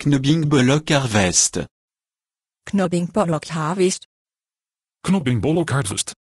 Knobbing Knobbingbollock harvest. Knobbing Knobbingbollock harvest. Knobbing Knobbingbollock harvest.